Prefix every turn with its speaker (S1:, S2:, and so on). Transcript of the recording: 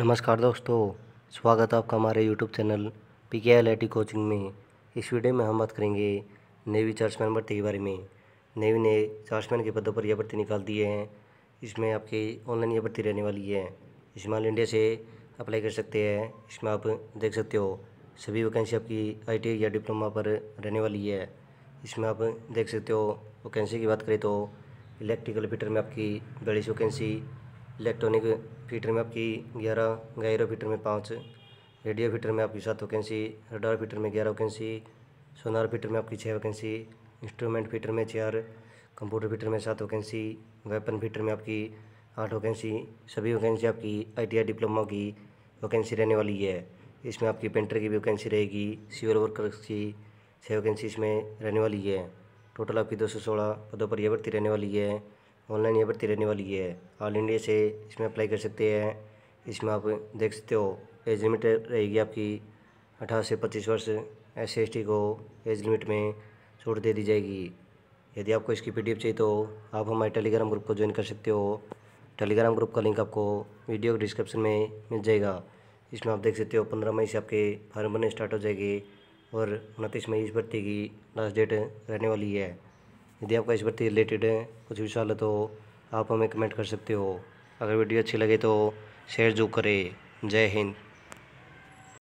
S1: नमस्कार दोस्तों स्वागत है आपका हमारे YouTube channel P K coaching में इस वीडियो में हम बात करेंगे नेवी चार्जमैन भर्ती के बारे में नेवी ने चार्जमैन के पदों पर यह भर्ती निकाल दिए हैं इसमें आपकी ऑनलाइन यह भर्ती रहने वाली है इसमें ऑल इंडिया से अप्लाई कर सकते हैं इसमें आप देख सकते हो सभी वैकेंसी आपकी आई या डिप्लोमा पर रहने वाली है इसमें आप देख सकते हो वैकेंसी की बात करें तो इलेक्ट्रिकल फिटर में आपकी बड़ी वैकेंसी इलेक्ट्रॉनिक फीटर में आपकी ग्यारह गायरो फीटर में पाँच रेडियो फीटर में आपकी सात वैकेंसी रडार फीटर में ग्यारह वैकेंसी सोनार फीटर में आपकी छः वैकेंसी इंस्ट्रूमेंट फीटर में चार कंप्यूटर फीटर में सात वैकेंसी वेपन फीटर में आपकी आठ वैकेंसी सभी वैकेंसी आपकी आईटीआई डिप्लोमा की वैकेंसी रहने वाली है इसमें आपकी पेंटर की भी वैकेंसी रहेगी सिविल वर्कर्स की छः वैकेंसी इसमें रहने वाली है टोटल आपकी दो सौ सोलह पदों पर यह भर्ती रहने वाली है ऑनलाइन ये भर्ती रहने वाली है ऑल इंडिया से इसमें अप्लाई कर सकते हैं इसमें आप देख सकते हो एज लिमिट रहेगी आपकी अठारह से पच्चीस वर्ष एस सी को एज लिमिट में छूट दे दी जाएगी यदि आपको इसकी पी चाहिए तो आप हमारे टेलीग्राम ग्रुप को ज्वाइन कर सकते हो टेलीग्राम ग्रुप का लिंक आपको वीडियो के डिस्क्रिप्शन में मिल जाएगा इसमें आप देख सकते हो पंद्रह मई से आपके फार्म भरने स्टार्ट हो जाएगी और उनतीस मई इस भर्ती की लास्ट डेट रहने वाली है यदि आपका इस भर्ती रिलेटेड है कुछ भी सवाल है तो आप हमें कमेंट कर सकते हो अगर वीडियो अच्छी लगे तो शेयर जो करें जय हिंद